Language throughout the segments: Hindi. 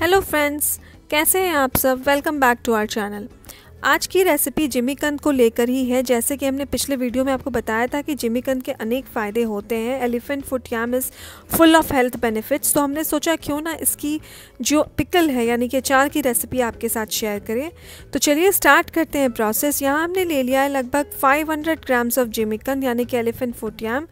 हेलो फ्रेंड्स कैसे हैं आप सब welcome back to our channel आज की रेसिपी जिमीकंद को लेकर ही है जैसे कि हमने पिछले वीडियो में आपको बताया था कि जिमीकंद के अनेक फ़ायदे होते हैं elephant foot yam is full of health benefits तो हमने सोचा क्यों ना इसकी जो पिकल है यानी कि अचार की रेसिपी आपके साथ शेयर करें तो चलिए स्टार्ट करते हैं प्रोसेस यहाँ हमने ले लिया है लगभग 500 ग्राम्स ऑफ जिमीकंद यानी कि elephant foot yam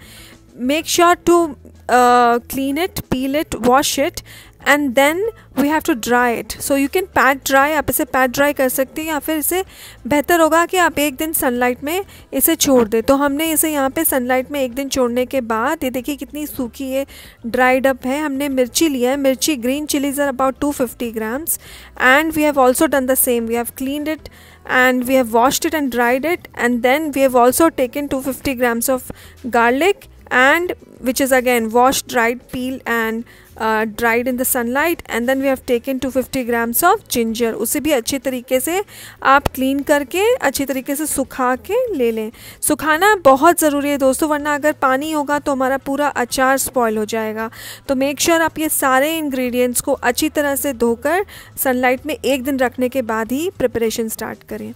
make sure to uh, clean it peel it wash it and then we have to dry it so you can pack dry आप इसे पैक ड्राई कर सकते हैं या फिर इसे बेहतर होगा कि आप एक दिन सनलाइट में इसे छोड़ दें तो हमने इसे यहाँ पे सनलाइट में एक दिन छोड़ने के बाद ये देखिए कितनी सूखी ये ड्राइड अप है हमने मिर्ची लिया है मिर्ची green chillies are about two fifty grams and we have also done the same we have clean it and we have have it and dried it and then we have also also two fifty grams of garlic and which is again washed dried peeled and uh, dried in the sunlight and then we have taken 250 grams of ginger उसे भी अच्छे तरीके से आप क्लीन करके अच्छे तरीके से सुखा के ले लें सुखाना बहुत ज़रूरी है दोस्तों वरना अगर पानी होगा तो हमारा पूरा अचार स्पॉयल हो जाएगा तो मेक श्योर sure आप ये सारे इंग्रेडिएंट्स को अच्छी तरह से धोकर सनलाइट में एक दिन रखने के बाद ही प्रिपरेशन स्टार्ट करें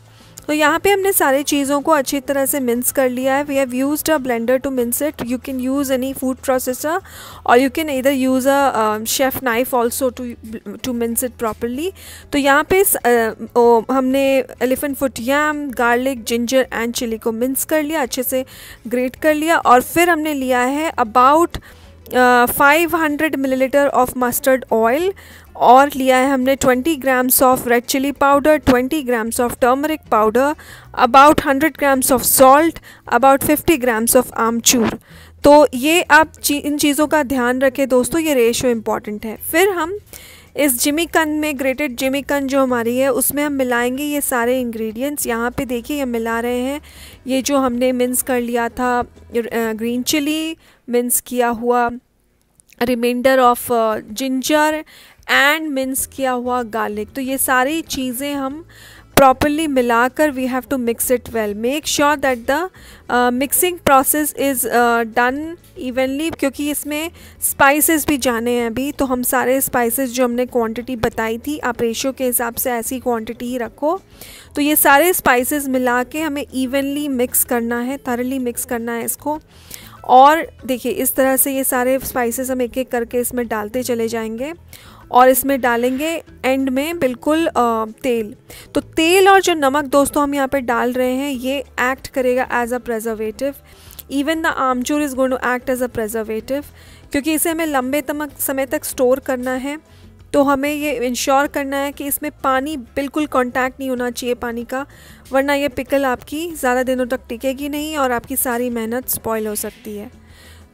तो यहाँ पे हमने सारी चीज़ों को अच्छी तरह से मिंस कर लिया है we have use a blender to mince it you can use any food processor और you can either use a chef knife also to to mince it properly तो यहाँ पे हमने elephant foot yam garlic ginger and chilli को मिंस कर लिया अच्छे से ग्रेट कर लिया और फिर हमने लिया है about five hundred millilitre of mustard oil और लिया है हमने 20 grams of red chilli powder 20 grams of turmeric powder about 100 grams of salt about 50 grams of amchur तो ये आप ची, इन चीज़ों का ध्यान रखें दोस्तों ये रेशो इम्पॉर्टेंट है फिर हम इस जिमिकन में ग्रेटेड जिमिकन जो हमारी है उसमें हम मिलाएंगे ये सारे इंग्रेडिएंट्स यहाँ पे देखिए ये मिला रहे हैं ये जो हमने मिन्स कर लिया था ग्रीन चिली मिन्स किया हुआ reminder of ginger and mince किया हुआ गार्लिक तो ये सारी चीज़ें हम प्रॉपरली मिलाकर we have to mix it well make sure that the mixing process is done evenly क्योंकि इसमें स्पाइसेस भी जाने हैं अभी तो हम सारे स्पाइसेस जो हमने क्वांटिटी बताई थी आप रेशो के हिसाब से ऐसी क्वांटिटी ही रखो तो ये सारे स्पाइसेस मिला के हमें इवनली मिक्स करना है थरली मिक्स करना है इसको और देखिए इस तरह से ये सारे स्पाइसेस हम एक एक करके इसमें डालते चले जाएंगे और इसमें डालेंगे एंड में बिल्कुल तेल तो तेल और जो नमक दोस्तों हम यहाँ पे डाल रहे हैं ये एक्ट करेगा as a preservative even the amchur is going to act as a preservative क्योंकि इसे हमें लंबे तमक समय तक स्टोर करना है तो हमें ये इंश्योर करना है कि इसमें पानी बिल्कुल कांटेक्ट नहीं होना चाहिए पानी का वरना ये पिकल आपकी ज़्यादा दिनों तक टिकेगी नहीं और आपकी सारी मेहनत स्पॉयल हो सकती है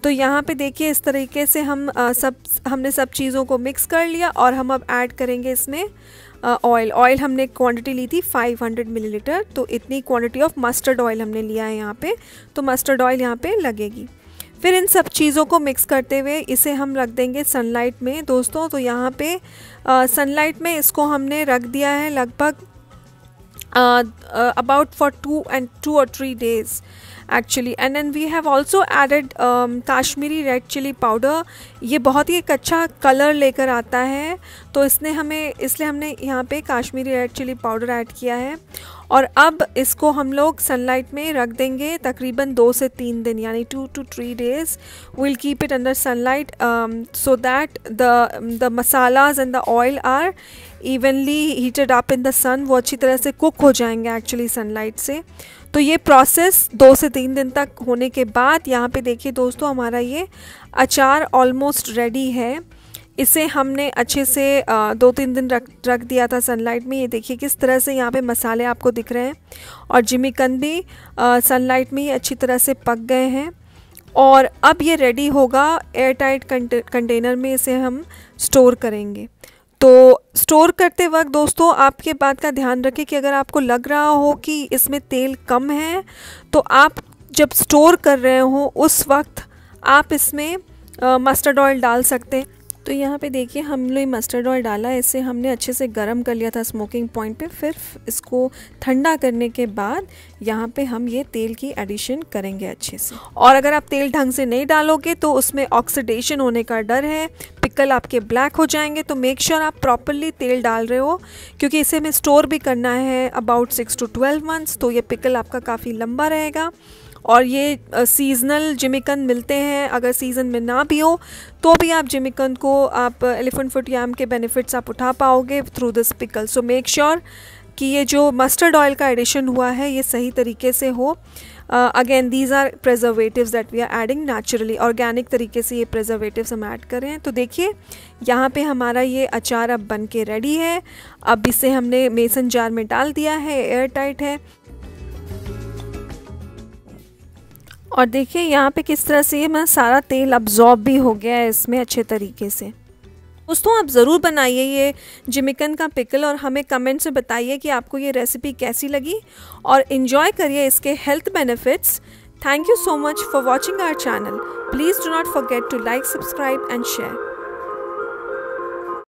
तो यहाँ पे देखिए इस तरीके से हम आ, सब हमने सब चीज़ों को मिक्स कर लिया और हम अब ऐड करेंगे इसमें ऑयल ऑयल हमने क्वांटिटी ली थी 500 मिलीलीटर तो इतनी क्वांटिटी ऑफ मस्टर्ड ऑयल हमने लिया है यहाँ पे तो मस्टर्ड ऑयल यहाँ पे लगेगी फिर इन सब चीज़ों को मिक्स करते हुए इसे हम रख देंगे सनलाइट में दोस्तों तो यहाँ पे सनलाइट में इसको हमने रख दिया है लगभग uh, uh, about for two and two or three days actually and then we have also added Kashmiri red chilli powder ये बहुत ही एक अच्छा कलर लेकर आता है तो इसने हमें इसलिए हमने यहाँ पे Kashmiri red chilli powder add किया है और अब इसको हम लोग सनलाइट में रख देंगे तकरीबन दो से तीन दिन यानी two two three days will keep it under sunlight so that the the masalas and the oil are evenly heated up in the sun वो अच्छी तरह से कुक हो जाएंगे एक्चुअली सनलाइट से तो ये प्रोसेस दो से तीन दिन तक होने के बाद यहाँ पे देखिए दोस्तों हमारा ये अचार ऑलमोस्ट रेडी है इसे हमने अच्छे से दो तीन दिन रख रख दिया था सनलाइट में ये देखिए किस तरह से यहाँ पे मसाले आपको दिख रहे हैं और जिमीकन भी सनलाइट में ही अच्छी तरह से पक गए हैं और अब ये रेडी होगा एयर टाइट कंटेनर में इसे हम स्टोर करेंगे तो स्टोर करते वक्त दोस्तों आपके बात का ध्यान रखें कि अगर आपको लग रहा हो कि इसमें तेल कम है तो आप जब स्टोर कर रहे हो उस वक्त आप इसमें मस्टर्ड ऑयल डाल सकते हैं तो यहाँ पे देखिए हम लोग मस्टर्ड ऑयल डाला इसे हमने अच्छे से गर्म कर लिया था स्मोकिंग पॉइंट पे फिर इसको ठंडा करने के बाद यहाँ पे हम ये तेल की एडिशन करेंगे अच्छे से और अगर आप तेल ढंग से नहीं डालोगे तो उसमें ऑक्सीडेशन होने का डर है पिकल आपके ब्लैक हो जाएंगे तो मेक श्योर sure आप प्रॉपरली तेल डाल रहे हो क्योंकि इसे हमें स्टोर भी करना है about six to twelve months तो ये पिकल आपका काफ़ी लंबा रहेगा और ये सीजनल जिमिकन मिलते हैं अगर सीज़न में ना भी हो तो भी आप जिमिकन को आप एलिफेंट फुट याम के बेनिफिट्स आप उठा पाओगे through this pickle so make sure कि ये जो मस्टर्ड ऑयल का एडिशन हुआ है ये सही तरीके से हो again these are preservative that we are adding naturally organic तरीके से ये प्रजर्वेटिव हम ऐड कर रहे हैं तो देखिए यहाँ पे हमारा ये अचार अब बन के रेडी है अब इसे हमने मेसन जार में डाल दिया है एयर टाइट है और देखिए यहाँ पे किस तरह से ये मैं सारा तेल अब्जॉर्ब भी हो गया है इसमें अच्छे तरीके से दोस्तों आप ज़रूर बनाइए ये जिमिकन का पिकल और हमें कमेंट्स में बताइए कि आपको ये रेसिपी कैसी लगी और इन्जॉय करिए इसके health benefits thank you so much for watching our channel please do not forget to like subscribe and share